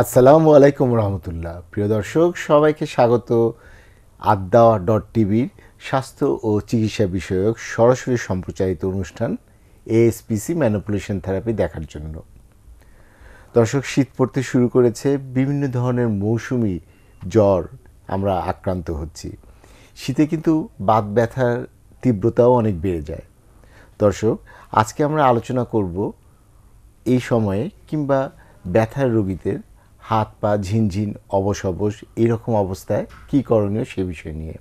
আসসালামু আলাইকুম রহমতুল্লাহ প্রিয় দর্শক সবাইকে স্বাগত আড্ডা ডট টিভির স্বাস্থ্য ও চিকিৎসা বিষয়ক সরাসরি সম্প্রচারিত অনুষ্ঠান এএসপিসি ম্যানুপুলেশন থেরাপি দেখার জন্য দর্শক শীত পড়তে শুরু করেছে বিভিন্ন ধরনের মৌসুমি জ্বর আমরা আক্রান্ত হচ্ছি শীতে কিন্তু বাত ব্যথার তীব্রতাও অনেক বেড়ে যায় দর্শক আজকে আমরা আলোচনা করব এই সময়ে কিংবা ব্যথার রোগীদের হাত পা ঝিনঝিন অবশ এরকম অবস্থায় কি করণীয় সে বিষয় নিয়ে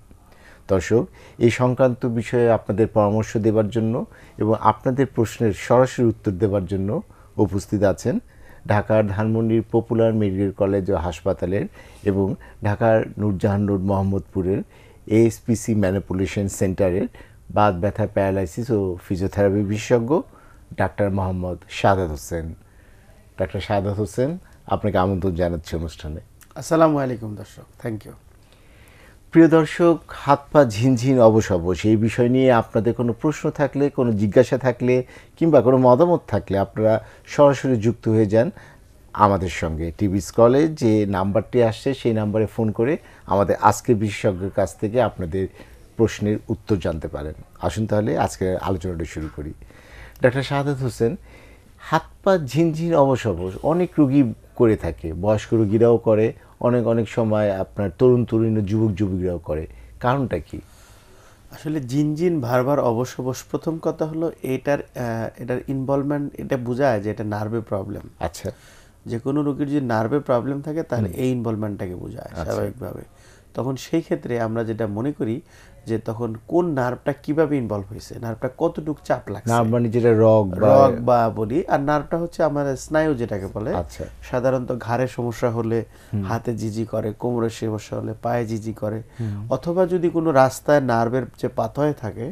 দর্শক এই সংক্রান্ত বিষয়ে আপনাদের পরামর্শ দেবার জন্য এবং আপনাদের প্রশ্নের সরাসরি উত্তর দেবার জন্য উপস্থিত আছেন ঢাকার ধানমন্ডির পপুলার মেডিকেল কলেজ ও হাসপাতালের এবং ঢাকার নূরজাহান রোড মোহাম্মদপুরের এএসপিসি ম্যানিপুলেশন সেন্টারের বাদ ব্যথা প্যারালাইসিস ও ফিজিওথেরাপি বিশেষজ্ঞ ডাক্তার মোহাম্মদ সাদাত হোসেন ডাক্তার সাদাত হোসেন আপনাকে আমন্ত্রণ জানাচ্ছি অনুষ্ঠানে আসসালামু আলাইকুম দর্শক থ্যাংক ইউ প্রিয় দর্শক হাত পা ঝিনঝিন অবশ অবশ এই বিষয় নিয়ে আপনাদের কোনো প্রশ্ন থাকলে কোনো জিজ্ঞাসা থাকলে কিংবা কোনো মতামত থাকলে আপনারা সরাসরি যুক্ত হয়ে যান আমাদের সঙ্গে টিভিস কলে যে নাম্বারটি আসছে সেই নাম্বারে ফোন করে আমাদের আজকের বিশেষজ্ঞের কাছ থেকে আপনাদের প্রশ্নের উত্তর জানতে পারেন আসুন তাহলে আজকের আলোচনাটা শুরু করি ডাক্তার শাহাদ হোসেন হাত পা ঝিনঝিন অবশ অনেক রুগী করে থাকে বয়স্ক রুগীরাও করে অনেক অনেক সময় আপনার তরুণ তরুণ যুবক যুবকরাও করে কারণটা কি আসলে জিনজিন ভারবার অবশ্য প্রথম কথা হলো এটার এটার ইনভলভমেন্ট এটা বোঝায় যে এটা নার্ভে প্রবলেম আচ্ছা যে কোনো রোগীর যদি নার্ভে প্রবলেম থাকে তাহলে এই ইনভলভমেন্টটাকে বোঝায় আচ্ছা। স্বাভাবিকভাবে তখন সেই ক্ষেত্রে আমরা যেটা মনে করি যে তখন কোন নার্ভটা কিভাবে ইনভলভ হয়েছে নার্ভটা কতটুকু চাপ লাগছে নার্ভ মানে যেটা রগ রগ বা বলি আর নার্ভটা হচ্ছে আমার স্নায়ু যেটাকে বলে আচ্ছা। সাধারণত ঘাড়ে সমস্যা হলে হাতে জিজি করে কোমরে সমস্যা হলে পায়ে জিজি করে অথবা যদি কোনো রাস্তায় নার্ভের যে পাথয়ে থাকে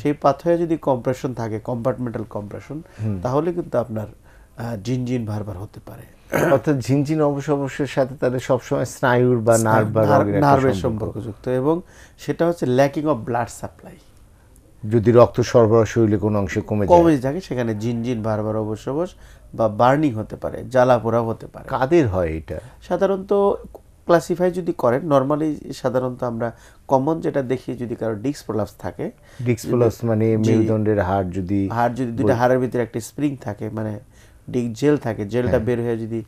সেই পাথয়ে যদি কম্প্রেশন থাকে কম্পার্টমেন্টাল কম্প্রেশন তাহলে কিন্তু আপনার জিনজিন বারবার হতে পারে অর্থাৎ ঝিনঝিন অবশ্য অবশ্যের সাথে তাদের সবসময় স্নায়ুর বা নার্ভ বা নার্ভের সম্পর্কযুক্ত এবং সেটা হচ্ছে ল্যাকিং অফ ব্লাড সাপ্লাই যদি রক্ত সরবরাহ শরীরে কোনো অংশে কমে কমে থাকে সেখানে ঝিনঝিন বারবার অবশ্য বা বার্নিং হতে পারে জ্বালা পোড়া হতে পারে কাদের হয় এটা সাধারণত ক্লাসিফাই যদি করেন নর্মালি সাধারণত আমরা কমন যেটা দেখি যদি কারো ডিক্স প্রলাপস থাকে ডিক্স প্রলাপস মানে মেরুদণ্ডের হাড় যদি হাড় যদি দুটো হাড়ের ভিতরে একটা স্প্রিং থাকে মানে জেল থাকে জেলটা হ্যাঁ। বের হয়ে যদি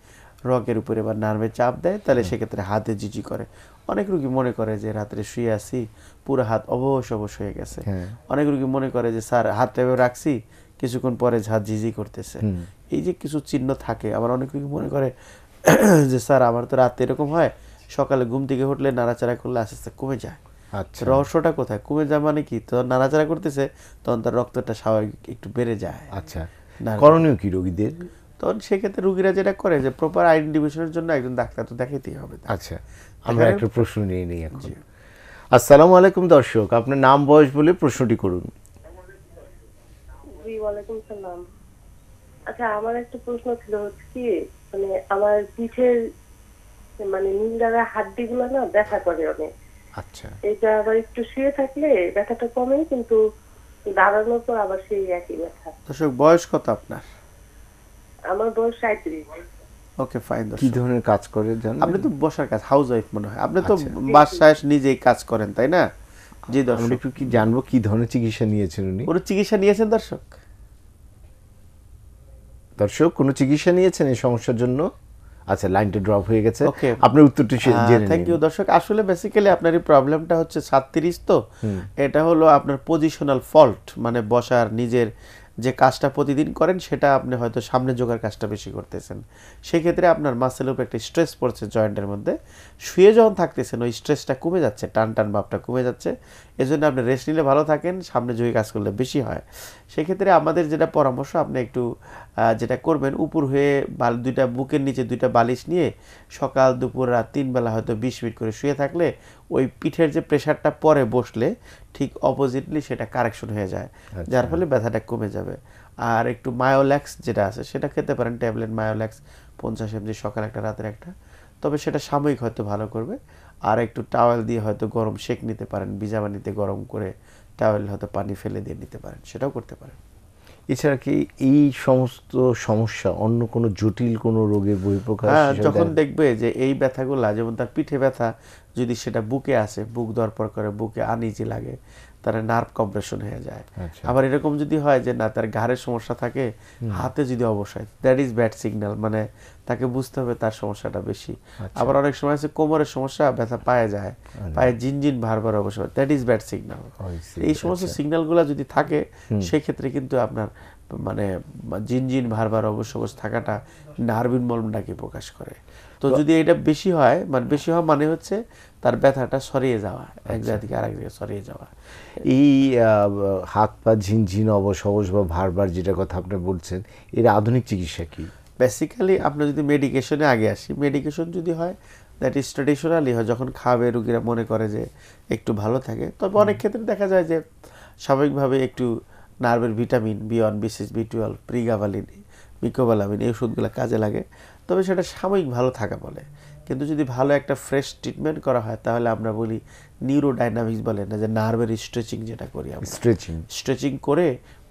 রকের উপরে বা নার্ভে চাপ দেয় তাহলে হ্যাঁ। সেক্ষেত্রে হাতে জিজি করে অনেক রুগী মনে করে যে রাত্রে শুয়ে আসি পুরো হাত অবশ অবশ হয়ে গেছে হ্যাঁ। অনেক রুগী মনে করে যে স্যার হাতটা রাখছি কিছুক্ষণ পরে হাত জিজি করতেছে এই যে কিছু চিহ্ন থাকে আবার অনেক রুগী মনে করে যে স্যার আমার তো রাতে এরকম হয় সকালে ঘুম থেকে উঠলে নাড়াচাড়া করলে আস্তে আস্তে কমে যায় আচ্ছা রহস্যটা কোথায় কমে যায় মানে কি তো নাড়াচাড়া করতেছে তখন তার রক্তটা স্বাভাবিক একটু বেড়ে যায় আচ্ছা করণীয় কি রোগীদের তখন সেক্ষেত্রে রুগীরা যেটা করে যে প্রপার আইডেন্টিফিকেশনের জন্য একজন ডাক্তার তো দেখাইতেই হবে আচ্ছা আমরা একটা প্রশ্ন নিয়ে নিই এখন আসসালামু আলাইকুম দর্শক আপনার নাম বয়স বলে প্রশ্নটি করুন আচ্ছা আমার একটা প্রশ্ন ছিল হচ্ছে কি মানে আমার পিঠের মানে নিন্দারা হাড্ডি না ব্যথা করে অনেক আচ্ছা এটা আবার একটু শুয়ে থাকলে ব্যথাটা কমে কিন্তু দাঁড়ানোর পর আবার সেই একই ব্যথা দর্শক বয়স কত আপনার আমার বয়স সাঁত্রিশ ওকে ফাইন কি ধরনের কাজ করে জানেন আপনি তো বসার কাজ হাউস ওয়াইফ মনে হয় আপনি তো আচ্ছা। বাসায় নিজেই কাজ করেন তাই না জি দর্শক একটু কি জানবো কি ধরনের চিকিৎসা নিয়েছেন উনি ওর চিকিৎসা নিয়েছেন দর্শক দর্শক কোনো চিকিৎসা নিয়েছেন এই সমস্যার জন্য আচ্ছা লাইনটা ড্রপ হয়ে গেছে আপনার উত্তরটি জেনে থ্যাংক ইউ দর্শক আসলে বেসিক্যালি আপনার এই প্রবলেমটা হচ্ছে 37 তো এটা হলো আপনার পজিশনাল ফল্ট মানে বসার নিজের যে কাজটা প্রতিদিন করেন সেটা আপনি হয়তো সামনে যোগার কাজটা বেশি করতেছেন সেক্ষেত্রে আপনার মাসেল উপর একটা স্ট্রেস পড়ছে জয়েন্টের মধ্যে শুয়ে যখন থাকতেছেন ওই স্ট্রেসটা কমে যাচ্ছে টান টান ভাবটা কমে যাচ্ছে এজন্য আপনি রেস্ট নিলে ভালো থাকেন সামনে যোগে কাজ করলে বেশি হয় সেক্ষেত্রে আমাদের যেটা পরামর্শ আপনি একটু যেটা করবেন উপর হয়ে বাল দুইটা বুকের নিচে দুইটা বালিশ নিয়ে সকাল দুপুর রাত তিনবেলা হয়তো বিশ মিনিট করে শুয়ে থাকলে ওই পিঠের যে প্রেশারটা পরে বসলে ঠিক অপোজিটলি সেটা কারেকশন হয়ে যায় আচ্ছা। যার ফলে ব্যথাটা কমে যাবে আর একটু মায়োল্যাক্স যেটা আছে সেটা খেতে পারেন ট্যাবলেট মায়োল্যাক্স পঞ্চাশ এমজি সকাল একটা রাতের একটা তবে সেটা সাময়িক হয়তো ভালো করবে আর একটু টাওয়েল দিয়ে হয়তো গরম শেক নিতে পারেন বিজাবানিতে গরম করে টাওয়েল হয়তো পানি ফেলে দিয়ে নিতে পারেন সেটাও করতে পারেন এছাড়া কি এই সমস্ত সমস্যা অন্য কোনো জটিল কোনো রোগের বহিপ্রকাশ হ্যাঁ যখন দেখবে যে এই ব্যথাগুলো যেমন তার পিঠে ব্যথা যদি সেটা বুকে আসে বুক দরপর করে বুকে আনিজি লাগে তার নার্ভ কম্প্রেশন হয়ে যায় আচ্ছা। আবার এরকম যদি হয় যে না তার ঘাড়ের সমস্যা থাকে হাতে যদি অবসায় দ্যাট ইজ ব্যাড সিগন্যাল মানে তাকে বুঝতে হবে তার সমস্যাটা বেশি আচ্ছা। আবার অনেক সময় আছে কোমরের সমস্যা ব্যথা পায়ে যায় আচ্ছা। পায়ে জিন জিন ভারবার অবসর দ্যাট ইজ ব্যাড সিগন্যাল এই সমস্ত সিগন্যালগুলো যদি থাকে সেক্ষেত্রে কিন্তু আপনার মানে জিন জিন ভারবার অবসর থাকাটা নার্ভ ইনভলভমেন্টটাকে প্রকাশ করে তো যদি এটা বেশি হয় মানে বেশি হওয়া মানে হচ্ছে তার ব্যথাটা সরিয়ে যাওয়া আচ্ছা। এক জায়গা থেকে আরেক জায়গায় সরিয়ে যাওয়া এই হাত পা ঝিনঝিন অবসবস বা ভারবার যেটা কথা আপনি বলছেন এর আধুনিক চিকিৎসা কি বেসিক্যালি আপনি যদি মেডিকেশনে আগে আসি মেডিকেশন যদি হয় দ্যাট ইজ ট্রেডিশনালি হয় যখন খাবে রুগীরা মনে করে যে একটু ভালো থাকে তবে অনেক ক্ষেত্রে দেখা যায় যে স্বাভাবিকভাবে একটু নার্ভের vitamin B one B six B twelve pregabalin mecobalamin এই ওষুধগুলো কাজে লাগে তবে সেটা সাময়িক ভালো থাকা বলে কিন্তু যদি ভালো একটা ফ্রেশ ট্রিটমেন্ট করা হয় তাহলে আমরা বলি নিউরোডাইনামিক্স বলে না যে নার্ভের স্ট্রেচিং যেটা করি আমরা স্ট্রেচিং স্ট্রেচিং করে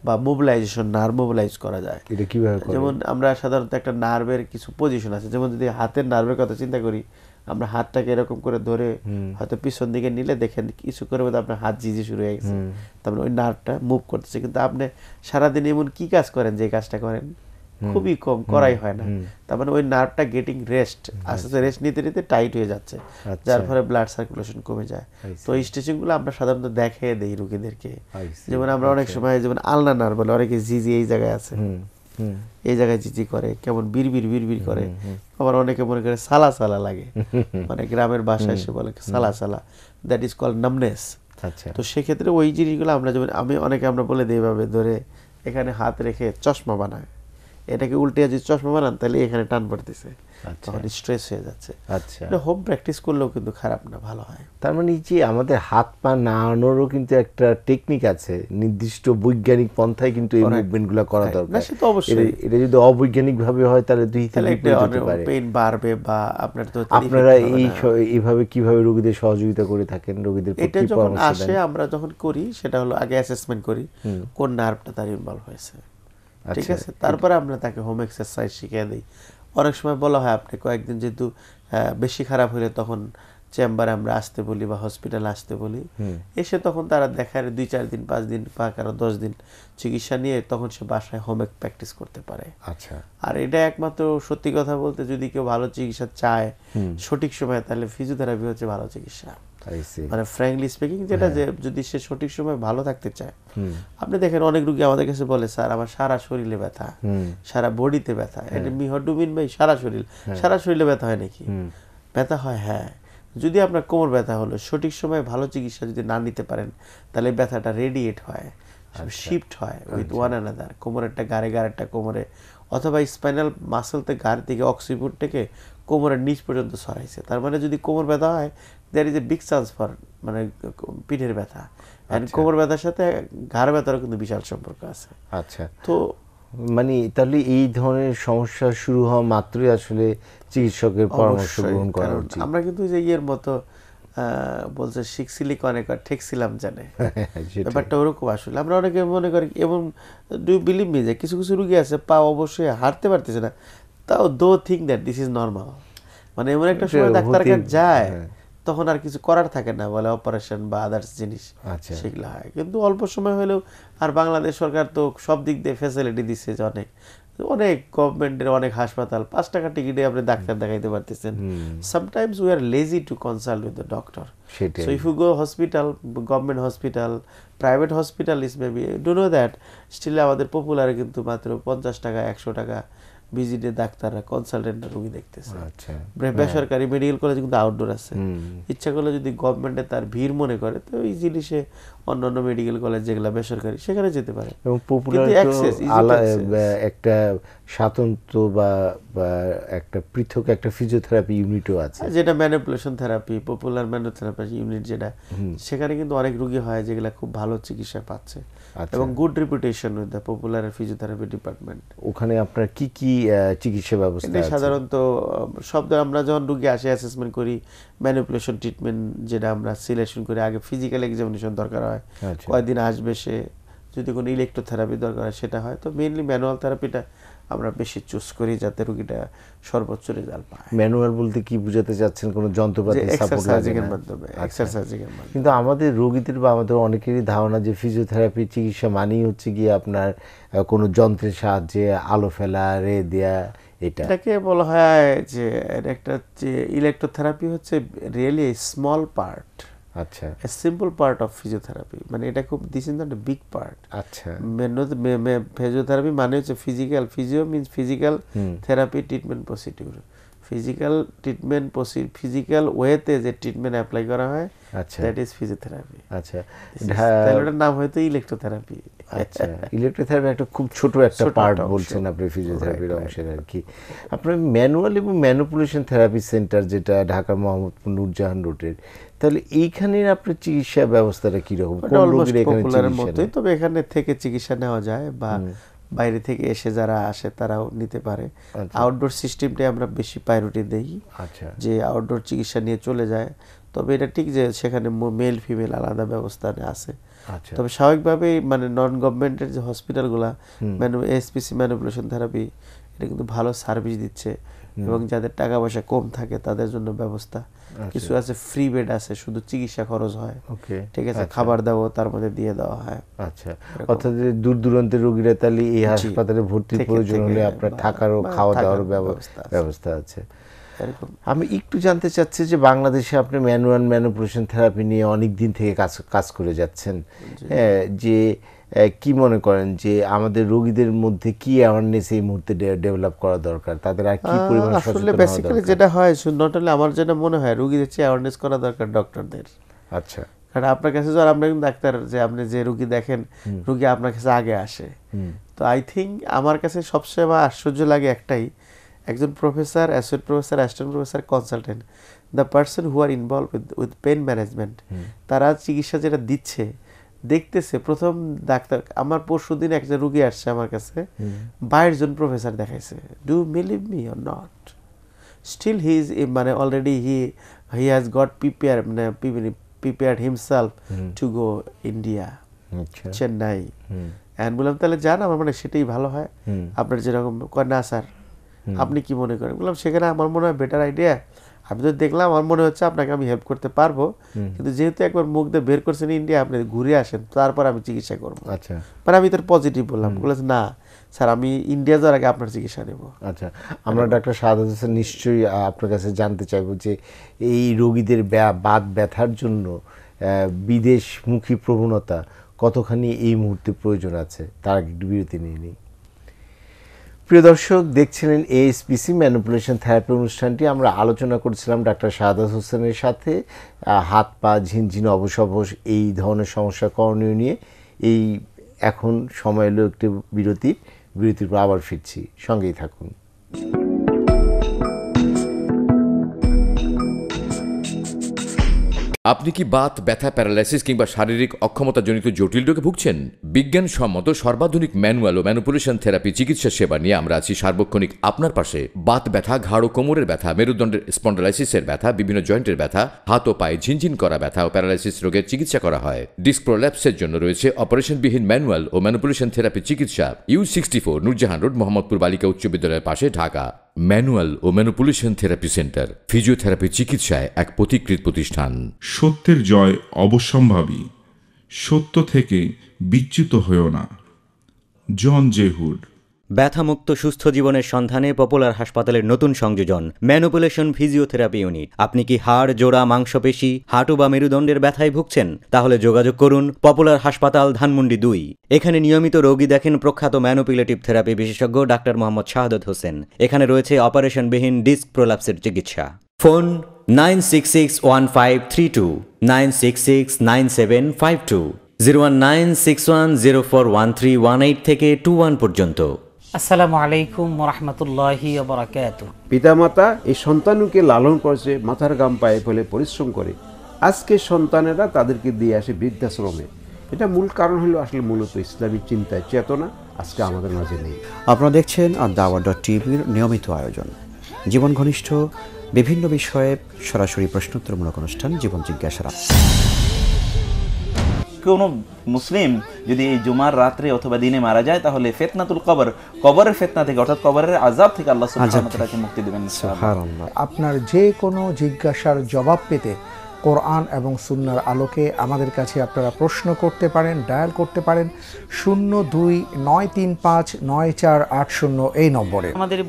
বা মোবিলাইজেশন নার্ভ মোবিলাইজ করা যায় এটা কীভাবে যেমন আমরা সাধারণত একটা নার্ভের কিছু পজিশন আছে যেমন যদি হাতের নার্ভের কথা চিন্তা করি আমরা হাতটাকে এরকম করে ধরে হয়তো পিছন দিকে নিলে দেখেন কিছু করে মধ্যে আপনার হাত জিজি শুরু হয়ে গেছে তারপরে ওই নার্ভটা মুভ করতেছে কিন্তু আপনি সারাদিন এমন কি কাজ করেন যে কাজটা করেন খুবই কম করাই হয় না তার মানে ওই নার্ভটা গেটিং রেস্ট আস্তে আস্তে রেস্ট নিতে নিতে টাইট হয়ে যাচ্ছে আচ্ছা। যার ফলে ব্লাড সার্কুলেশন কমে যায় তো এই স্ট্রেচিংগুলো আমরা সাধারণত দেখিয়ে দেই রোগীদেরকে যেমন আমরা অনেক আচ্ছা। সময় যেমন আলনা নার বলে অনেকে জিজি এই জায়গায় আছে এই জায়গায় জিজি করে কেমন বিড়বির বিড়বির করে আবার অনেকে মনে করে সালা সালা লাগে মানে গ্রামের বাসায় এসে বলে সালা সালা দ্যাট ইজ কল নামনেস তো সেক্ষেত্রে ওই জিনিসগুলো আমরা যেমন আমি অনেকে আমরা বলে দিই এভাবে ধরে এখানে হাত রেখে চশমা বানায় এটাকে উল্টে যদি চশমা বানান তাহলে এখানে টান পড়তেছে আচ্ছা। তখন স্ট্রেস হয়ে যাচ্ছে আচ্ছা এটা হোম প্র্যাকটিস করলেও কিন্তু খারাপ না ভালো হয় তার মানে যে আমাদের হাত পা নাড়ানোরও কিন্তু একটা টেকনিক আছে নির্দিষ্ট বৈজ্ঞানিক পন্থায় কিন্তু এই মুভমেন্টগুলো করা হ্যাঁ, দরকার না সেটা অবশ্যই এটা যদি অবৈজ্ঞানিকভাবে হয় তাহলে দুই তাহলে পেইন বাড়বে বা আপনার তো আপনারা এই এইভাবে কিভাবে রোগীদের সহযোগিতা করে থাকেন রোগীদের এটা যখন আসে আমরা যখন করি সেটা হলো আগে অ্যাসেসমেন্ট করি কোন নার্ভটা তার ইনভলভ হয়েছে ঠিক আচ্ছা, আছে তারপরে আমরা তাকে হোম এক্সারসাইজ শিখিয়ে দিই অনেক সময় বলা হয় আপনি কয়েকদিন যেহেতু বেশি খারাপ হলে তখন চেম্বারে আমরা আসতে বলি বা হসপিটাল আসতে বলি এসে তখন তারা দেখার দুই চার দিন পাঁচ দিন বা কারো দশ দিন চিকিৎসা নিয়ে তখন সে বাসায় হোম প্র্যাকটিস করতে পারে আচ্ছা আর এটা একমাত্র সত্যি কথা বলতে যদি কেউ ভালো চিকিৎসা চায় সঠিক সময় তাহলে ফিজিওথেরাপি হচ্ছে ভালো চিকিৎসা মানে ফ্র্যাঙ্কলি স্পিকিং যেটা হ্যাঁ। যে যদি সে সঠিক সময় ভালো থাকতে চায় আপনি দেখেন অনেক রুগী আমাদের কাছে বলে স্যার আমার সারা শরীরে ব্যথা সারা বডিতে ব্যথা হ্যাঁ। এটা মিহডুমিন ভাই সারা শরীর হ্যাঁ। সারা শরীরে ব্যথা হয় নাকি ব্যথা হয় হ্যাঁ যদি আপনার কোমর ব্যথা হলো সঠিক সময় ভালো চিকিৎসা যদি না নিতে পারেন তাহলে ব্যথাটা রেডিয়েট হয় শিফট আচ্ছা। হয় উইথ ওয়ান অ্যান্ড অ্যানাদার কোমরেরটা গাড়ে গাড়েরটা কোমরে অথবা স্পাইনাল মাসেল থেকে গাড় থেকে অক্সিপুট থেকে কোমরের নিচ পর্যন্ত সরাইছে তার মানে যদি কোমর ব্যথা হয় there is a big chance for মানে পিঠের ব্যথা অ্যান্ড আচ্ছা। কোমর ব্যথার সাথে ঘাড় ব্যথারও কিন্তু বিশাল সম্পর্ক আছে আচ্ছা তো মানে তাহলে এই ধরনের সমস্যা শুরু হওয়া মাত্রই আসলে চিকিৎসকের পরামর্শ গ্রহণ করা উচিত আমরা কিন্তু যে ইয়ের মতো বলছে শিখছিলি কনে কর ঠেকছিলাম জানে ব্যাপারটা ওরকম আসলে আমরা অনেকে মনে করি এবং ডু বিলিভ মি যে কিছু কিছু রুগী আছে পা অবশ্যই হারতে পারতেছে না তাও do think that this is normal মানে এমন একটা সময় ডাক্তার যায় হ্যাঁ। তখন আর কিছু করার থাকে না বলে অপারেশন বা আদার্স জিনিস আচ্ছা। সেগুলো হয় কিন্তু অল্প সময় হলেও আর বাংলাদেশ সরকার তো সব দিক দিয়ে ফেসিলিটি দিচ্ছে যে অনেক অনেক গভর্নমেন্টের অনেক হাসপাতাল পাঁচ টাকা টিকিটে আপনি ডাক্তার দেখাইতে পারতেছেন sometimes we are lazy to consult with the doctor so if you go hospital government hospital private hospital is maybe do know that still আমাদের পপুলার কিন্তু মাত্র পঞ্চাশ টাকা একশো টাকা ভিজিটে ডাক্তাররা কনসালটেন্টরা রোগী দেখতেছে আচ্ছা হ্যাঁ। বেসরকারি মেডিকেল কলেজ কিন্তু আউটডোর আছে ইচ্ছা করলে যদি গভর্নমেন্টে তার ভিড় মনে করে তো ইজিলি সে অন্যান্য মেডিকেল কলেজ যেগুলো বেসরকারি সেখানে যেতে পারে এবং পপুলার একটা স্বাতন্ত্র বা একটা পৃথক একটা ফিজিওথেরাপি ইউনিটও আছে যেটা manipulation therapy popular manotherapy unit যেটা সেখানে কিন্তু অনেক রোগী হয় যেগুলো খুব ভালো চিকিৎসা পাচ্ছে আচ্ছা। এবং good reputation with the popular physiotherapy department ওখানে আপনার কি কি চিকিৎসা ব্যবস্থা সাধারণত সব আমরা যখন রোগী আসে অ্যাসেসমেন্ট করি ম্যানিপুলেশন ট্রিটমেন্ট যেটা আমরা সিলেকশন করি আগে ফিজিক্যাল এক্সামিনেশন দরকার হয় আচ্ছা। কয়দিন আসবে সে যদি কোনো ইলেকট্রোথেরাপি দরকার হয় সেটা হয় তো মেনলি ম্যানুয়াল থেরাপিটা আমরা বেশি চুজ করি যাতে রুগীটা সর্বোচ্চ রেজাল্ট পায় ম্যানুয়াল বলতে কি বুঝাতে চাচ্ছেন কোনো যন্ত্রপাতি মাধ্যমে আচ্ছা। এক্সারসাইজিংয়ের মাধ্যমে কিন্তু আমাদের রোগীদের বা আমাদের অনেকেরই ধারণা যে ফিজিওথেরাপি চিকিৎসা মানেই হচ্ছে গিয়ে আপনার কোনো যন্ত্রের সাহায্যে আলো ফেলা রে দেয়া এটা এটাকে বলা হয় যে একটা যে ইলেকট্রোথেরাপি হচ্ছে রিয়েলি স্মল পার্ট আচ্ছা সিম্পল পার্ট অফ ফিজিওথেরাপি মানে এটা খুব this is not big part আচ্ছা ফিজিওথেরাপি মানে হচ্ছে physical physio means physical therapy treatment procedure physical treatment physical ওয়েতে যে ট্রিটমেন্ট অ্যাপ্লাই করা হয় আচ্ছা দ্যাট ইজ ফিজিওথেরাপি আচ্ছা তাহলে ওটার নাম হয়তো ইলেকট্রোথেরাপি আচ্ছা ইলেকট্রোথেরাপি একটা খুব ছোট একটা পার্ট বলছেন আপনি ফিজিওথেরাপির অংশের আর কি আপনার ম্যানুয়াল এবং ম্যানুপুলেশন থেরাপি সেন্টার যেটা ঢাকার মোহাম্মদপুর নূরজাহান রোডের তাহলে এইখানের আপনার চিকিৎসা ব্যবস্থাটা কীরকম কোন তবে এখানে থেকে চিকিৎসা নেওয়া যায় বা বাইরে থেকে এসে যারা আসে তারাও নিতে পারে আউটডোর আচ্ছা। সিস্টেমটা আমরা বেশি প্রায়োরিটি দেই আচ্ছা। যে আউটডোর চিকিৎসা নিয়ে চলে যায় তবে এটা ঠিক যে সেখানে মেল ফিমেল আলাদা ব্যবস্থা আছে আচ্ছা। তবে স্বাভাবিকভাবে মানে নন গভর্নমেন্টের যে হসপিটালগুলা ম্যানু এসপিসি ম্যানুপুলেশন থেরাপি এটা কিন্তু ভালো সার্ভিস দিচ্ছে এবং যাদের টাকা পয়সা কম থাকে তাদের জন্য ব্যবস্থা আচ্ছা। কিছু আছে ফ্রি বেড আছে শুধু চিকিৎসা খরচ হয় ঠিক আছে আচ্ছা। খাবার দাবার তার মধ্যে দিয়ে দেওয়া হয় আচ্ছা অর্থাৎ দূর দূরান্তের রোগীরা তাহলে এই হাসপাতালে ভর্তি প্রয়োজন হলে আপনার থাকার ও খাওয়া দাওয়ার ব্যবস্থা ব্যবস্থা আছে আমি একটু জানতে চাচ্ছি যে বাংলাদেশে আপনি ম্যানুয়াল ম্যানুপুলেশন থেরাপি নিয়ে অনেক দিন থেকে কাজ কাজ করে যাচ্ছেন হ্যাঁ, যে কি মনে করেন যে আমাদের রোগীদের মধ্যে কি অ্যাওয়ারনেস এই মুহূর্তে ডেভেলপ করা দরকার তাদের আর কি পরিমাণ আসলে বেসিক্যালি যেটা হয় নট অনলি আমার যেটা মনে হয় রোগীদের চেয়ে অ্যাওয়ারনেস করা দরকার ডক্টরদের আচ্ছা কারণ আপনার কাছে ধর আপনি ডাক্তার যে আপনি যে রুগী দেখেন রুগী আপনার কাছে আগে আসে তো আই থিঙ্ক আমার কাছে সবচেয়ে আমার আশ্চর্য লাগে একটাই একজন professor associate professor assistant professor consultant the person who are involve with pain management তারা চিকিৎসা যেটা দিচ্ছে দেখতেছে প্রথম ডাক্তার আমার পরশু দিন একটা রুগী আসছে আমার কাছে বাইশ জন প্রফেসর দেখাইছে do believe me or not still he is মানে already he he has got prepare মানে prepare himself to go India Chennai and বললাম তাহলে যান আমার মানে সেটাই ভালো হয় আপনার যেরকম কয় না স্যার আপনি কি মনে করেন বললাম সেখানে আমার মনে হয় বেটার আইডিয়া আমি তো দেখলাম আমার মনে হচ্ছে আপনাকে আমি হেল্প করতে পারবো কিন্তু যেহেতু একবার মুখ দিয়ে বের করছেন ইন্ডিয়া আপনি ঘুরে আসেন তারপর আমি চিকিৎসা করবো আচ্ছা মানে আমি তার পজিটিভ বললাম বলেছে না স্যার আমি ইন্ডিয়া যাওয়ার আগে আপনার চিকিৎসা নেব আচ্ছা আমরা ডাক্তার সাহাদ স্যার নিশ্চয়ই আপনার কাছে জানতে চাইব যে এই রোগীদের বাদ ব্যথার জন্য বিদেশমুখী প্রবণতা কতখানি এই মুহূর্তে প্রয়োজন আছে তার একটু বিরতি নিয়ে নিই প্রিয় দর্শক দেখছিলেন এএসপিসি ম্যানুপুলেশন থেরাপি অনুষ্ঠানটি আমরা আলোচনা করছিলাম ডাক্তার শাহাদ হোসেনের সাথে হাত পা ঝিনঝিন অবসবস এই ধরনের সমস্যা করণীয় নিয়ে এই এখন সময় এলো একটি বিরতির বিরতির পর আবার ফিরছি সঙ্গেই থাকুন আপনি কি বাত ব্যথা প্যারালাইসিস কিংবা শারীরিক অক্ষমতাজনিত জটিল রোগে ভুগছেন বিজ্ঞানসম্মত সর্বাধুনিক ম্যানুয়াল ও ম্যানুপুলেশন থেরাপি চিকিৎসা সেবা নিয়ে আমরা আছি সার্বক্ষণিক আপনার পাশে বাত ব্যথা ঘাড় ও কোমরের ব্যথা মেরুদণ্ডের স্পন্ডালাইসিসের ব্যথা বিভিন্ন জয়েন্টের ব্যথা হাত ও পায়ে ঝিনঝিন করা ব্যথা ও প্যারালাইসিস রোগের চিকিৎসা করা হয় ডিসপ্রোল্যাপসের জন্য রয়েছে অপারেশনবিহীন ম্যানুয়াল ও ম্যানুপুলেশন থেরাপি চিকিৎসা U sixty four Nurjahan road Mohammadpur বালিকা উচ্চ বিদ্যালয়ের পাশে ঢাকা ম্যানুয়াল ও ম্যানুপুলেশন থেরাপি সেন্টার ফিজিওথেরাপি চিকিৎসায় এক পথিকৃত প্রতিষ্ঠান সত্যের জয় অবশ্যম্ভাবী সত্য থেকে বিচ্যুত হয়েও না জন জেহুড ব্যথামুক্ত সুস্থ জীবনের সন্ধানে পপুলার হাসপাতালের নতুন সংযোজন ম্যানুপুলেশন ফিজিওথেরাপি ইউনিট আপনি কি হাড় জোড়া মাংসপেশি হাঁটু বা মেরুদণ্ডের ব্যথায় ভুগছেন তাহলে যোগাযোগ করুন পপুলার হাসপাতাল ধানমন্ডি দুই এখানে নিয়মিত রোগী দেখেন প্রখ্যাত ম্যানুপুলেটিভ থেরাপি বিশেষজ্ঞ ডাক্তার মোহাম্মদ শাহাদত হোসেন এখানে রয়েছে অপারেশনবিহীন ডিস্ক প্রোলাপসের চিকিৎসা phone nine six six one five three two nine six six nine seven five two zero one nine six one zero four one three one eight থেকে টু ওয়ান পর্যন্ত আসসালামু আলাইকুম রহমতুল্লাহ বরাকাত পিতামাতা এই সন্তানকে লালন করছে মাথার গাম পায়ে ফেলে পরিশ্রম করে আজকে সন্তানেরা তাদেরকে দিয়ে আসে বৃদ্ধাশ্রমে এটা মূল কারণ হলো আসলে মূলত ইসলামী চিন্তায় চেতনা আজকে আমাদের মাঝে নেই আপনারা দেখছেন আর দাওয়া ডট টিভির নিয়মিত আয়োজন জীবন ঘনিষ্ঠ বিভিন্ন বিষয়ে সরাসরি প্রশ্নোত্তরমূলক অনুষ্ঠান জীবন জিজ্ঞাসারা কোনো মুসলিম যদি এই জুমার রাত্রে অথবা দিনে মারা যায় তাহলে ফেতনাতুল কবর কবরের ফেতনা থেকে অর্থাৎ কবরের আজাব থেকে আল্লাহ মুক্তি দিবেন আপনার যে কোনো জিজ্ঞাসার জবাব পেতে কোরআন এবং সুন্নার আলোকে আমাদের কাছে আপনারা প্রশ্ন করতে পারেন ডায়াল করতে পারেন শূন্য দুই নয় তিন পাঁচ নয় চার আট শূন্য এই নম্বরে আমাদের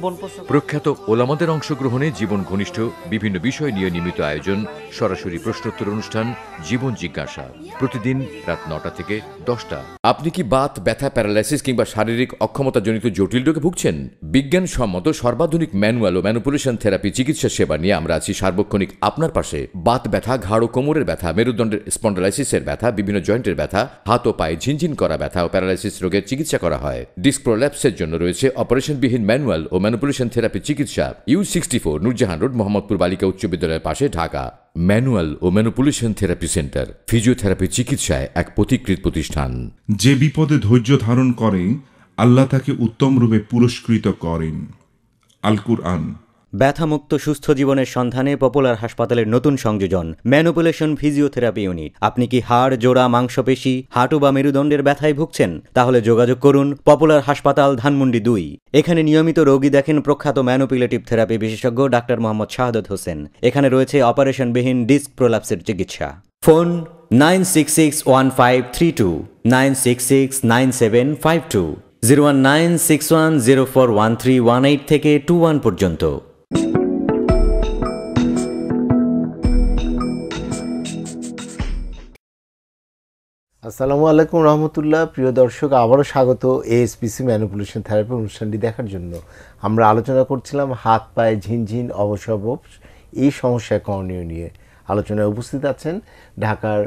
প্রখ্যাত ওলামাদের অংশগ্রহণে জীবন ঘনিষ্ঠ বিভিন্ন বিষয় নিয়ে নিয়মিত আয়োজন সরাসরি প্রশ্নোত্তর অনুষ্ঠান জীবন জিজ্ঞাসা প্রতিদিন রাত নটা থেকে দশটা আপনি কি বাত ব্যথা প্যারালাইসিস কিংবা শারীরিক অক্ষমতাজনিত জটিল রোগে ভুগছেন বিজ্ঞানসম্মত সর্বাধুনিক ম্যানুয়াল ও ম্যানুপুলেশন থেরাপি চিকিৎসা সেবা নিয়ে আমরা আছি সার্বক্ষণিক আপনার পাশে বাত ব্যথা ঘাড় ও কোমরের ব্যথা মেরুদণ্ডের স্পন্ডালাইসিসের ব্যথা বিভিন্ন জয়েন্টের ব্যথা হাত ও পায়ে ঝিনঝিন করা ব্যথা ও প্যারালাইসিস রোগের চিকিৎসা করা হয় ডিস্ক প্রোল্যাপসের জন্য রয়েছে অপারেশনবিহীন ম্যানুয়াল ও ম্যানুপুলেশন থেরাপি চিকিৎসা U sixty four Nurjahan road Mohammadpur বালিকা উচ্চ বিদ্যালয়ের পাশে ঢাকা ম্যানুয়াল ও ম্যানুপুলেশন থেরাপি সেন্টার ফিজিওথেরাপি চিকিৎসায় এক প্রতিকৃত প্রতিষ্ঠান যে বিপদে ধৈর্য ধারণ করে আল্লাহ তাকে উত্তম রূপে পুরস্কৃত করেন আলকুর আন ব্যথামুক্ত সুস্থ জীবনের সন্ধানে পপুলার হাসপাতালের নতুন সংযোজন ম্যানুপুলেশন ফিজিওথেরাপি ইউনিট আপনি কি হাড় জোড়া মাংসপেশি হাঁটু বা মেরুদণ্ডের ব্যথায় ভুগছেন তাহলে যোগাযোগ করুন পপুলার হাসপাতাল ধানমন্ডি দুই এখানে নিয়মিত রোগী দেখেন প্রখ্যাত ম্যানুপুলেটিভ থেরাপি বিশেষজ্ঞ ডাক্তার মোহাম্মদ শাহাদত হোসেন এখানে রয়েছে অপারেশনবিহীন ডিস্ক প্রোলাপসের চিকিৎসা phone nine six six one five three two nine six six nine seven five two zero one nine six one zero four one three one eight থেকে টু ওয়ান পর্যন্ত আসসালামু আলাইকুম রহমতুল্লাহ প্রিয় দর্শক আবারও স্বাগত এএসপিসি ম্যানুপুলেশন থেরাপি অনুষ্ঠানটি দেখার জন্য আমরা আলোচনা করছিলাম হাত পায়ে ঝিনঝিন অবসব এই সমস্যা করণীয় নিয়ে আলোচনায় উপস্থিত আছেন ঢাকার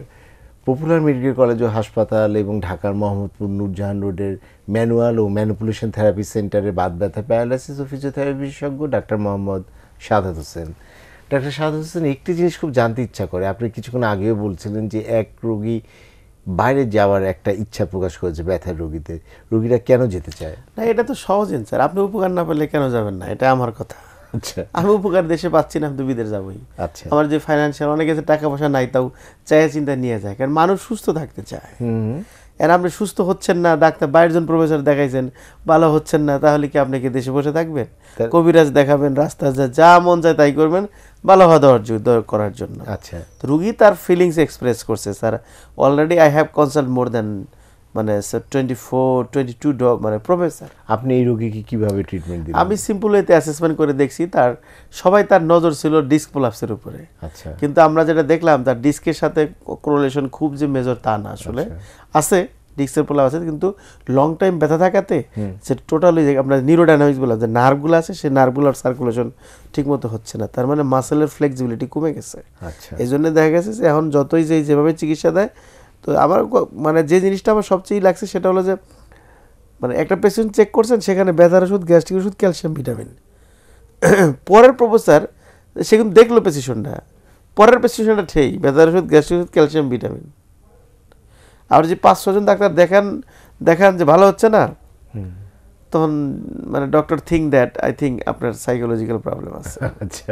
পপুলার মেডিকেল কলেজ ও হাসপাতাল এবং ঢাকার মোহাম্মদপুর নুরজাহান রোডের ম্যানুয়াল ও ম্যানুপুলেশন থেরাপি সেন্টারের বাদ ব্যথা প্যারালাইসিস ও ফিজিওথেরাপি বিশেষজ্ঞ ডাক্তার মোহাম্মদ সাদাত হোসেন ডাক্তার সাদাত হোসেন একটি জিনিস খুব জানতে ইচ্ছা করে আপনি কিছুক্ষণ আগেও বলছিলেন যে এক রোগী বাইরে যাওয়ার একটা ইচ্ছা প্রকাশ করেছে ব্যথার রোগীদের রোগীরা কেন যেতে চায় না এটা তো সহজ স্যার আপনি উপকার না পেলে কেন যাবেন না এটা আমার কথা আচ্ছা। আমি উপকার দেশে পাচ্ছি না আমি বিদেশ যাবোই আচ্ছা আমার যে ফাইন্যান্সিয়াল অনেক আছে টাকা পয়সা নাই তাও চায় চিন্তা নিয়ে যায় কারণ মানুষ সুস্থ থাকতে চায় এর আপনি সুস্থ হচ্ছেন না ডাক্তার বাইরজন প্রফেসর দেখাইছেন ভালো হচ্ছেন না তাহলে কি আপনি কি দেশে বসে থাকবেন কবিরাজ দেখাবেন রাস্তা যা যা মন যায় তাই করবেন ভালো হওয়া দেওয়ার করার জন্য আচ্ছা রুগী তার ফিলিংস এক্সপ্রেস করছে sir already I have consult more than মানে টোয়েন্টি ফোর টোয়েন্টি টু মানে প্রফেসর আপনি এই রোগীকে কীভাবে ট্রিটমেন্ট দিলেন আমি সিম্পল এতে অ্যাসেসমেন্ট করে দেখছি তার সবাই তার নজর ছিল ডিস্ক প্লাপসের উপরে আচ্ছা কিন্তু আমরা যেটা দেখলাম তার ডিস্কের সাথে কোরলেশন খুব যে মেজর তা না আসলে আচ্ছা। আছে ডিস্কের প্রলাপ আছে কিন্তু লং টাইম ব্যথা থাকাতে সে টোটালি আমরা নিউরোডাইনামিক্স বললাম যে নার্ভগুলো আছে সেই নার্ভগুলোর সার্কুলেশন ঠিক মতো হচ্ছে না তার মানে মাসেলের ফ্লেক্সিবিলিটি কমে গেছে আচ্ছা এই জন্য দেখা গেছে যে এখন যতই যে যেভাবে চিকিৎসা দেয় তো আমার মানে যে জিনিসটা আমার সবচেয়ে লাগছে সেটা হলো যে মানে একটা পেশেন্ট চেক করছেন সেখানে ব্যথার ওষুধ গ্যাস্ট্রিক ওষুধ ক্যালসিয়াম ভিটামিন পরের প্রফেসর সে কিন্তু দেখলো প্রেসক্রিপশনটা পরের প্রেসক্রিপশনটা ঠেই ব্যথার ওষুধ গ্যাস্ট্রিক ওষুধ ক্যালসিয়াম ভিটামিন আর যে পাঁচ ছজন ডাক্তার দেখান দেখান যে ভালো হচ্ছে না তখন মানে doctor think that I think আপনার সাইকোলজিক্যাল প্রবলেম আছে আচ্ছা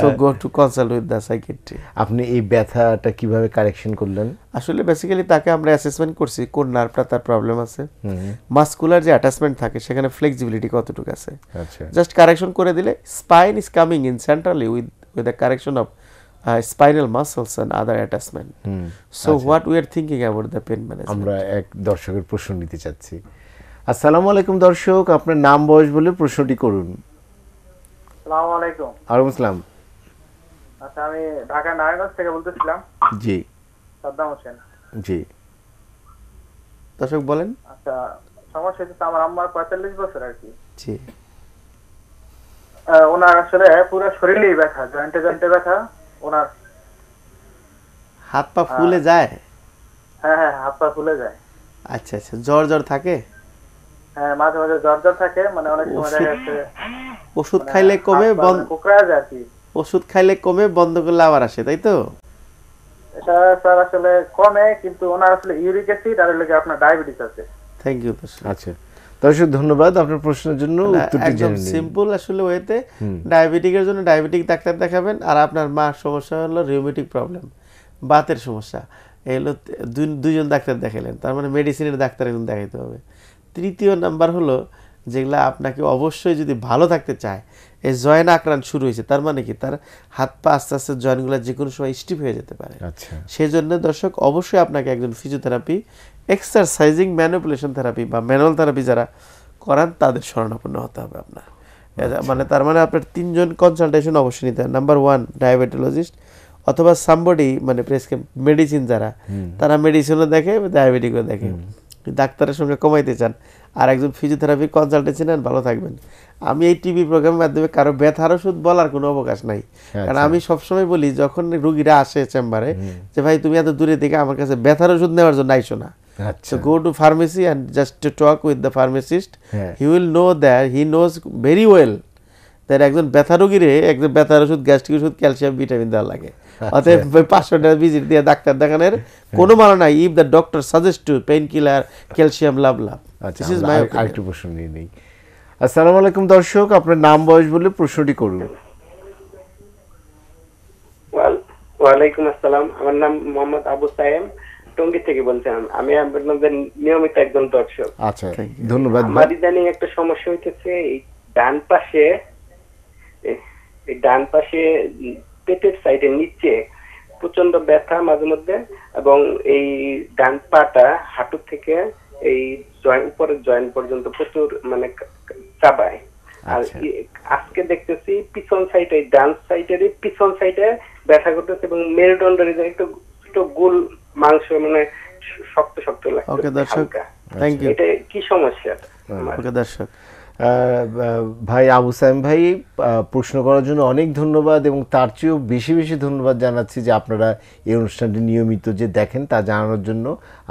so go to consult with the psychiatry আপনি এই ব্যথাটা কিভাবে কারেকশন করলেন আসলে বেসিক্যালি তাকে আমরা অ্যাসেসমেন্ট করছি কোন নার্ভটা তার প্রবলেম আছে মাস্কুলার যে অ্যাটাচমেন্ট থাকে সেখানে ফ্লেক্সিবিলিটি কতটুকু আছে জাস্ট আচ্ছা। কারেকশন করে দিলে spine is coming in centrally with with the correction of spinal muscles and other attachment so what we are thinking about the pain management আমরা এক দর্শকের প্রশ্ন নিতে চাচ্ছি আসসালামু আলাইকুম দর্শক আপনার নাম বয়স বলে প্রশ্নটি করুন আচ্ছা আমি আচ্ছা, পঁয়তাল্লিশ বছর ওনার আসলে পুরো শরীরেই জয়েন্টে জয়েন্টে ব্যথা ওনার হাত পা হ্যাঁ। ফুলে যায় হ্যাঁ হ্যাঁ হাত পা ফুলে যায় আচ্ছা আচ্ছা জ্বর জ্বর থাকে হ্যাঁ, মাঝে মাঝে জ্বর জ্বর থাকে মানে অনেক সময় দেখা যাচ্ছে ওষুধ মানে খাইলে কমে বন্ধ মানে কোকড়া ওষুধ খাইলে কমে বন্ধ করলে আবার আসে তাই তো স্যার আসলে কমে কিন্তু ওনার আসলে ইউরিক অ্যাসিড আর লাগে আপনার ডায়াবেটিস আছে থ্যাংক ইউ আচ্ছা দর্শক ধন্যবাদ আপনার প্রশ্নের জন্য একদম সিম্পল আসলে ওয়েতে ডায়াবেটিকের জন্য ডায়াবেটিক ডাক্তার দেখাবেন আর আপনার মার সমস্যা হলো রিউমেটিক প্রবলেম বাতের সমস্যা এগুলো দুইজন ডাক্তার দেখালেন তার মানে মেডিসিনের ডাক্তার এখন দেখাইতে হবে তৃতীয় নাম্বার হলো যেগুলো আপনাকে অবশ্যই যদি ভালো থাকতে চায় এই জয়েন আক্রান্ত শুরু হয়েছে তার মানে কি তার হাত পা আস্তে আস্তে জয়েনগুলো যে কোনো সময় স্টিপ হয়ে যেতে পারে আচ্ছা। সেজন্য দর্শক অবশ্যই আপনাকে একজন ফিজিওথেরাপি এক্সারসাইজিং ম্যানুপুলেশন থেরাপি বা ম্যানুয়াল থেরাপি যারা করান তাদের স্মরণাপন্ন হতে হবে আপনার আচ্ছা। মানে তার মানে আপনার তিনজন কনসালটেশন অবশ্যই নিতে হবে নাম্বার ওয়ান ডায়াবেটোলজিস্ট অথবা সামবডি মানে প্রেসক্রিপ মেডিসিন যারা তারা মেডিসিনও দেখে ডায়াবেটিকও দেখে ডাক্তারের সঙ্গে কমাইতে চান আর একজন ফিজিওথেরাপি কনসালটেন্সি নেন ভালো থাকবেন আমি এই টিভি প্রোগ্রামের মাধ্যমে কারো ব্যথার ওষুধ বলার কোনো অবকাশ নাই আচ্ছা। কারণ আমি সবসময় বলি যখন রুগীরা আসে চেম্বারে যে ভাই তুমি এত দূরে থেকে আমার কাছে ব্যথার ওষুধ নেওয়ার জন্য আইসো না আচ্ছা। So go to pharmacy and just to talk with the pharmacist. Yeah. হ্যাঁ। he will know that he knows very well that একজন ব্যথা রোগীরে একজন ব্যথার ওষুধ গ্যাস্ট্রিক ওষুধ ক্যালসিয়াম ভিটামিন দেওয়া লাগে অতএব আচ্ছা। পাঁচশো ভিজিট দিয়ে ডাক্তার দেখানোর হ্যাঁ। কোনো মানা নাই if the doctor suggest to pain killer calcium লাভ লাভ আচ্ছা আরেকটু প্রশ্ন নিয়ে নেই আসসালামু আলাইকুম দর্শক আপনার নাম বয়স বলে প্রশ্নটি করুন ওয়ালাইকুম আসসালাম আমার নাম মোহাম্মদ আবু সায়েম টঙ্গী থেকে বলছিলাম আমি আপনাদের নিয়মিত একজন দর্শক আচ্ছা ধন্যবাদ আমার ইদানিং একটা সমস্যা হইতেছে এই ডান পাশে এই ডান পাশে পেটের সাইডের নিচে প্রচন্ড ব্যথা মাঝে মধ্যে এবং এই ডান পাটা হাঁটু থেকে এই জয়েন্ট উপরের জয়েন্ট পর্যন্ত প্রচুর মানে চাবায় আর আচ্ছা। আজকে দেখতেছি পিছন সাইডে ডান সাইডের পিছন সাইডে ব্যথা করতেছে এবং মেরুদণ্ডের একটু একটু গোল মাংস মানে শক্ত শক্ত লাগছে ওকে দর্শক থ্যাংক ইউ এটা কি সমস্যা ওকে দর্শক ভাই আবু সাইম ভাই প্রশ্ন করার জন্য অনেক ধন্যবাদ এবং তার চেয়েও বেশি বেশি ধন্যবাদ জানাচ্ছি যে আপনারা এই অনুষ্ঠানটি নিয়মিত যে দেখেন তা জানানোর জন্য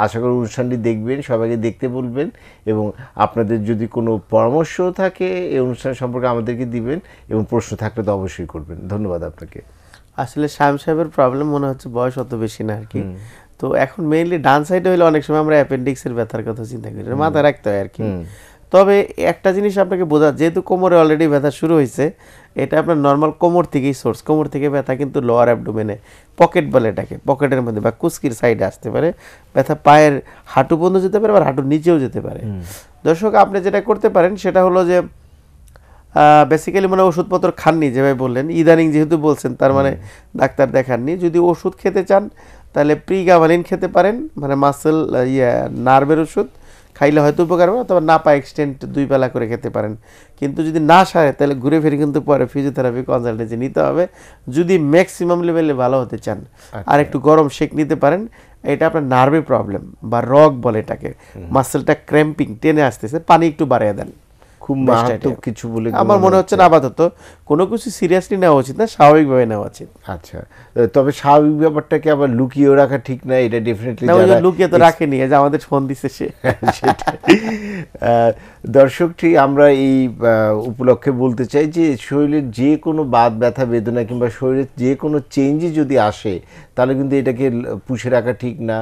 আশা করি অনুষ্ঠানটি দেখবেন সবাইকে দেখতে বলবেন এবং আপনাদের যদি কোনো পরামর্শ থাকে এই অনুষ্ঠান সম্পর্কে আমাদেরকে দিবেন এবং প্রশ্ন থাকলে তো অবশ্যই করবেন ধন্যবাদ আপনাকে আসলে শাম সাহেবের প্রবলেম মনে হচ্ছে বয়স অত বেশি না আর কি তো এখন মেইনলি ডান সাইডে হইলে অনেক সময় আমরা অ্যাপেন্ডিক্সের ব্যথার কথা চিন্তা করি মাথা রাখতে হয় আর কি তবে একটা জিনিস আপনাকে বোঝা যেহেতু কোমরে অলরেডি ব্যথা শুরু হয়েছে এটা আপনার নর্মাল কোমর থেকেই সোর্স কোমর থেকে ব্যথা কিন্তু লোয়ার অ্যাবডোমেনে পকেট বলে এটাকে পকেটের মধ্যে বা কুস্কির সাইডে আসতে পারে ব্যথা পায়ের হাঁটু বন্ধ যেতে পারে বা হাঁটুর নিচেও যেতে পারে দর্শক আপনি যেটা করতে পারেন সেটা হলো যে বেসিক্যালি মানে ওষুধপত্র খাননি যেভাবে বললেন ইদানিং যেহেতু বলছেন তার মানে ডাক্তার দেখাননি যদি ওষুধ খেতে চান তাহলে প্রিগাভালিন খেতে পারেন মানে মাসেল ইয়ে নার্ভের ওষুধ খাইলে হয়তো উপকার হবে অথবা না পায় এক্সটেন্ট দুই বেলা করে খেতে পারেন কিন্তু যদি না সারে তাহলে ঘুরে ফিরে কিন্তু পরে ফিজিওথেরাপি কনসালটেন্সি নিতে হবে যদি ম্যাক্সিমাম লেভেলে ভালো হতে চান আচ্ছা। আর একটু গরম শেক নিতে পারেন এটা আপনার নার্ভে প্রবলেম বা রগ বলে এটাকে মাসেলটা ক্র্যাম্পিং টেনে আসতেছে পানি একটু বাড়িয়ে দেন খুব মারাত্মক কিছু বলে আমার মনে হচ্ছে না আপাতত কোনো কিছু সিরিয়াসলি নেওয়া উচিত না স্বাভাবিকভাবে নেওয়া উচিত আচ্ছা তবে স্বাভাবিক ব্যাপারটাকে আবার লুকিয়েও রাখা ঠিক না এটা ডেফিনেটলি লুকিয়ে তো রাখেনি যে আমাদের ফোন দিছে সে দর্শকটি আমরা এই উপলক্ষে বলতে চাই যে শরীরের যে কোনো বাদ ব্যথা বেদনা কিংবা শরীরের যে কোনো চেঞ্জই যদি আসে তাহলে কিন্তু এটাকে পুষে রাখা ঠিক না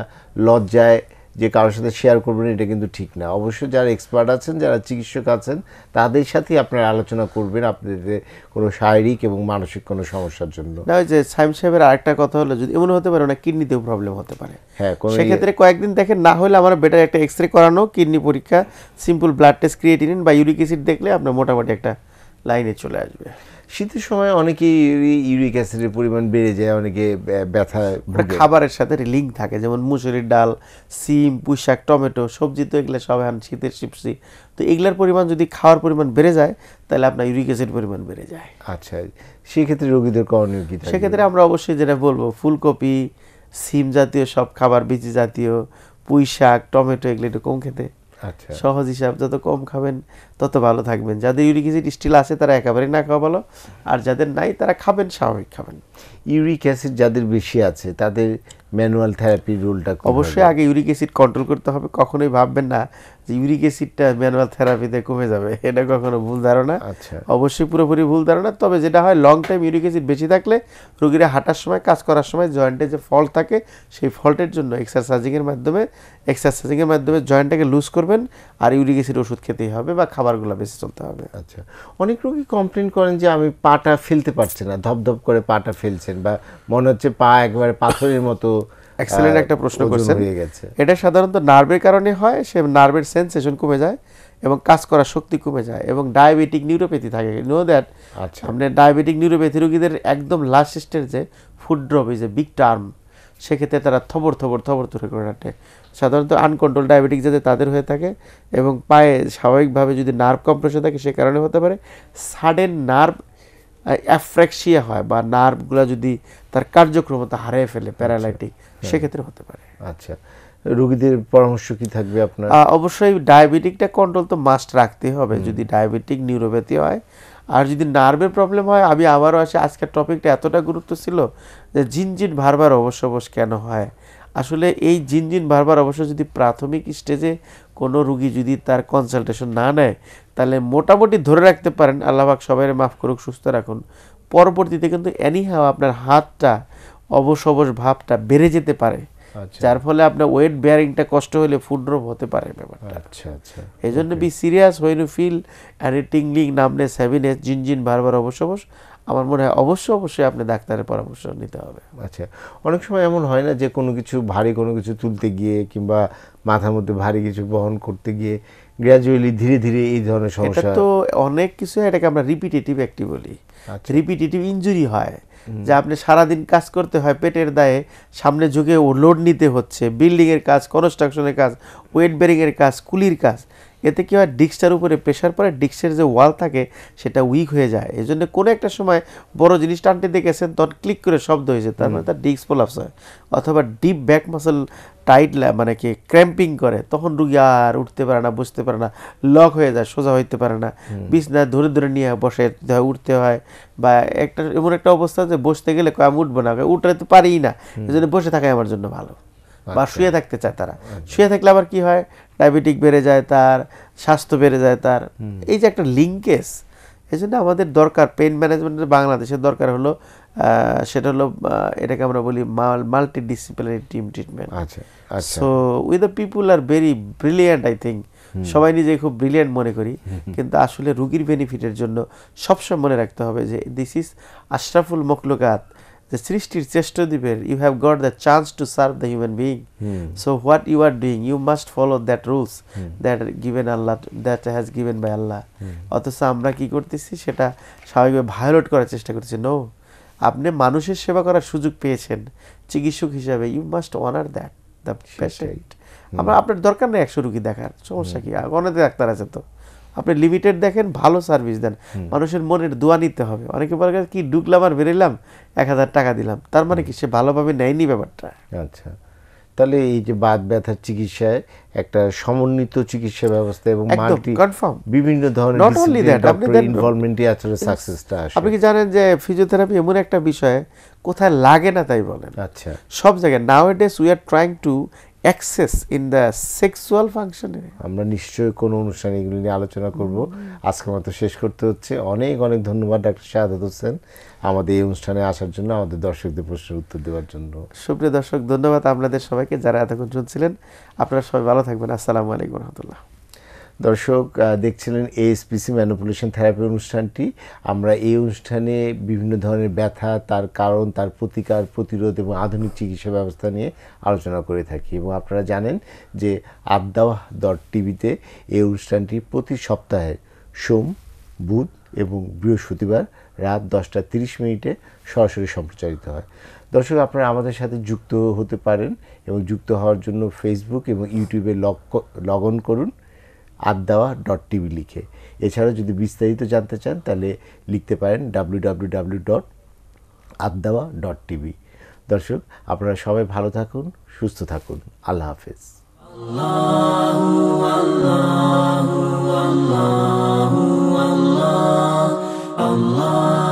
লজ্জায় যে কারোর সাথে শেয়ার করবেন এটা কিন্তু ঠিক না অবশ্যই যারা এক্সপার্ট আছেন যারা চিকিৎসক আছেন তাদের সাথেই আপনারা আলোচনা করবেন আপনাদের কোনো শারীরিক এবং মানসিক কোনো সমস্যার জন্য না ওই যে সাইম সাহেবের আরেকটা কথা হলো যদি এমন হতে পারে না কিডনিতেও প্রবলেম হতে পারে হ্যাঁ সেক্ষেত্রে কয়েকদিন দেখেন না হলে আমার বেটার একটা এক্স রে করানো কিডনি পরীক্ষা সিম্পল ব্লাড টেস্ট ক্রিয়েটিনিন বা ইউরিক অ্যাসিড দেখলে আপনার মোটামুটি একটা লাইনে চলে আসবে শীতের সময় অনেকেই ইউরিক অ্যাসিডের পরিমাণ বেড়ে যায় অনেকে ব্যথা মানে খাবারের সাথে লিঙ্ক থাকে যেমন মুসুরির ডাল সিম পুঁই শাক টমেটো সবজি তো এগুলো সব এখন শীতের শিপসি তো এগুলার পরিমাণ যদি খাওয়ার পরিমাণ বেড়ে যায় তাহলে আপনার ইউরিক অ্যাসিড পরিমাণ বেড়ে যায় আচ্ছা সেক্ষেত্রে রোগীদের করণীয় কী সেক্ষেত্রে আমরা অবশ্যই যেটা বলবো ফুলকপি সিম জাতীয় সব খাবার বিচি জাতীয় পুঁই শাক টমেটো এগুলো একটু কম খেতে আচ্ছা। সহজ হিসাব যত কম খাবেন তত ভালো থাকবেন যাদের ইউরিক অ্যাসিড স্টিল আছে তারা একেবারেই না খাওয়া ভালো আর যাদের নাই তারা খাবেন স্বাভাবিক খাবেন ইউরিক অ্যাসিড যাদের বেশি আছে তাদের ম্যানুয়াল থেরাপির রোলটা অবশ্যই আগে ইউরিক অ্যাসিড কন্ট্রোল করতে হবে কখনোই ভাববেন না যে ইউরিক অ্যাসিডটা ম্যানুয়াল থেরাপিতে কমে যাবে এটা কখনো ভুল ধারণা আচ্ছা। অবশ্যই পুরোপুরি ভুল ধারণা তবে যেটা হয় লং টাইম ইউরিক অ্যাসিড বেশি থাকলে রুগীরা হাঁটার সময় কাজ করার সময় জয়েন্টে যে ফল্ট থাকে সেই ফল্টের জন্য এক্সারসাইজিংয়ের মাধ্যমে এক্সারসাইজিংয়ের মাধ্যমে জয়েন্টটাকে লুজ করবেন আর ইউরিক অ্যাসিড ওষুধ খেতেই হবে বা খাবারগুলো বেশি চলতে হবে আচ্ছা অনেক রোগী কমপ্লেন করেন যে আমি পাটা ফেলতে পারছি না ধপধপ করে পাটা ফেলছেন বা মনে হচ্ছে পা একবারে পাথরের মতো এক্সেলেন্ট একটা প্রশ্ন করছেন এটা সাধারণত নার্ভের কারণে হয় সে নার্ভের সেন্সেশন কমে যায় এবং কাজ করার শক্তি কমে যায় এবং ডায়াবেটিক নিউরোপ্যাথি থাকে নো দ্যাট আপনার ডায়াবেটিক নিউরোপ্যাথি রোগীদের একদম লাস্টের যে foot drop is a big term সেক্ষেত্রে তারা থবর থবর থবর থরে করে রাখে সাধারণত আনকন্ট্রোল ডায়াবেটিক যাতে তাদের হয়ে থাকে এবং পায়ে স্বাভাবিকভাবে যদি নার্ভ কম্প্রেশন থাকে সে কারণে হতে পারে সাডেন নার্ভ অ্যাফ্রেক্সিয়া হয় বা নার্ভগুলো যদি তার কার্যক্রমতা হারিয়ে ফেলে প্যারালাইটিক আচ্ছা। সেক্ষেত্রে হতে পারে আচ্ছা রোগীদের পরামর্শ কি থাকবে আপনার অবশ্যই ডায়াবেটিকটা কন্ট্রোল তো মাস্ট রাখতে হবে যদি ডায়াবেটিক নিউরোপ্যাথি হয় আর যদি নার্ভের প্রবলেম হয় আমি আবারও আসি আজকের টপিকটা এতটা গুরুত্ব ছিল যে জিনজিন ভারবার অবশ্য অবশ্য কেন হয় আসলে এই জিনজিন বারবার অবশ্য যদি প্রাথমিক স্টেজে কোনো রুগী যদি তার কনসালটেশন না নেয় তাহলে মোটামুটি ধরে রাখতে পারেন আল্লাহবাক সবাই মাফ করুক সুস্থ রাখুন পরবর্তীতে কিন্তু অ্যানিহাও আপনার হাতটা অবসবস ভাবটা বেড়ে যেতে পারে আচ্ছা। যার ফলে আপনার ওয়েট বেয়ারিংটা কষ্ট হলে ফুড ড্রপ হতে পারে ব্যাপারটা আচ্ছা আচ্ছা এই জন্য be serious when you feel and a tingling numbness heaviness জিনজিন বারবার অবশ্য আমার মনে হয় অবশ্যই অবশ্যই আপনি ডাক্তারের পরামর্শ নিতে হবে আচ্ছা অনেক সময় এমন হয় না যে কোনো কিছু ভারী কোনো কিছু তুলতে গিয়ে কিংবা মাথার মধ্যে ভারী কিছু বহন করতে গিয়ে গ্র্যাজুয়ালি ধীরে ধীরে এই ধরনের সমস্যা তো অনেক কিছু এটাকে আমরা রিপিটেটিভ অ্যাক্টিভ বলি রিপিটেটিভ আচ্ছা। ইনজুরি হয় যে আপনি সারাদিন কাজ করতে হয় পেটের দায়ে সামনে ঝুঁকে ও লোড নিতে হচ্ছে বিল্ডিংয়ের কাজ কনস্ট্রাকশনের কাজ ওয়েট বেরিংয়ের কাজ কুলির কাজ এতে কি হয় ডিস্কটার উপরে প্রেশার পরে ডিস্কের যে ওয়াল থাকে সেটা উইক হয়ে যায় এই জন্য কোনো একটা সময় বড় জিনিস টানতে দেখেছেন তখন ক্লিক করে শব্দ হয়েছে তার মানে তার ডিস্ক পোলাপস হয় অথবা ডিপ ব্যাক মাসেল টাইট মানে কি ক্র্যাম্পিং করে তখন রুগী আর উঠতে পারে না বসতে পারে না লক হয়ে যায় সোজা হইতে পারে না বিছনায় ধরে ধরে নিয়ে বসে হয় উঠতে হয় বা একটা এমন একটা অবস্থা যে বসতে গেলে আমি উঠবো না উঠতে পারিই না এই জন্য বসে থাকাই আমার জন্য ভালো বা আচ্ছা। শুয়ে থাকতে চায় তারা আচ্ছা। শুয়ে থাকলে আবার কি হয় ডায়াবেটিক বেড়ে যায় তার স্বাস্থ্য বেড়ে যায় তার এই যে একটা লিঙ্কেজ এই জন্য আমাদের দরকার পেন ম্যানেজমেন্টের বাংলাদেশের দরকার হলো সেটা হলো এটাকে আমরা বলি multidisciplinary team treatment so we the people are very brilliant I think সবাই নিজে খুব ব্রিলিয়ান্ট মনে করি কিন্তু আসলে রুগীর বেনিফিটের জন্য সবসময় মনে রাখতে হবে যে দিস ইজ আশরাফুল মখলুকাত যে সৃষ্টির দ্বীপের you have got the chance to serve the human being so what you are doing you must follow that rules that given Allah that has given by Allah অথচ আমরা কি করতেছি সেটা স্বাভাবিকভাবে ভায়োলেট করার চেষ্টা করতেছি নো আপনি মানুষের সেবা করার সুযোগ পেয়েছেন চিকিৎসক হিসাবে you must honour that the patient আমরা আপনার দরকার নেই একশো রুগী দেখার সমস্যা কি অনেক ডাক্তার আছে তো আপনি লিমিটেড দেখেন ভালো সার্ভিস দেন মানুষের মনের দোয়া নিতে হবে অনেকে বলে কি ডুকলাম আর বেরোলাম এক হাজার টাকা দিলাম তার মানে কি সে ভালোভাবে নেয়নি ব্যাপারটা আচ্ছা তাহলে এই যে বাদ ব্যথার চিকিৎসায় একটা সমন্বিত চিকিৎসা ব্যবস্থা এবং মাল্টি কনফার্ম বিভিন্ন ধরনের নট অনলি দ্যাট আপনি আপনাদের ইনভলভমেন্টই আসলে সাকসেসটা আসে আপনি কি জানেন যে ফিজিওথেরাপি এমন একটা বিষয় কোথায় লাগে না তাই বলেন আচ্ছা সব জায়গায় নাও এডেস we are trying to access in the sexual ফাংশনে আমরা নিশ্চয়ই কোনো অনুষ্ঠানে এগুলি নিয়ে আলোচনা করব আজকে মতো শেষ করতে হচ্ছে অনেক অনেক ধন্যবাদ ডাক্তার শাহাদ হোসেন আমাদের এই অনুষ্ঠানে আসার জন্য আমাদের দর্শকদের প্রশ্নের উত্তর দেওয়ার জন্য সুপ্রিয় দর্শক ধন্যবাদ আপনাদের সবাইকে যারা এতক্ষণ শুনছিলেন আপনারা সবাই ভালো থাকবেন আসসালামু আলাইকুম রহমতুল্লাহ দর্শক দেখছিলেন এএসপিসি ম্যানুপুলেশন থেরাপি অনুষ্ঠানটি আমরা এই অনুষ্ঠানে বিভিন্ন ধরনের ব্যথা তার কারণ তার প্রতিকার প্রতিরোধ এবং আধুনিক চিকিৎসা ব্যবস্থা নিয়ে আলোচনা করে থাকি এবং আপনারা জানেন যে আবদাওয়া ডট টিভিতে এই অনুষ্ঠানটি প্রতি সপ্তাহে সোম বুধ এবং বৃহস্পতিবার রাত দশটা তিরিশ মিনিটে সরাসরি সম্প্রচারিত হয় দর্শক আপনারা আমাদের সাথে যুক্ত হতে পারেন এবং যুক্ত হওয়ার জন্য ফেসবুক এবং ইউটিউবে লগ লগ অন করুন আদাওয়া ডট টিভি লিখে এছাড়াও যদি বিস্তারিত জানতে চান তাহলে লিখতে পারেন ডাব্লিউ ডাব্লিউ ডাব্লিউ ডট আদাওয়া ডট টিভি দর্শক আপনারা সবাই ভালো থাকুন সুস্থ থাকুন আল্লাহ হাফেজ Allah Allah Allah Allah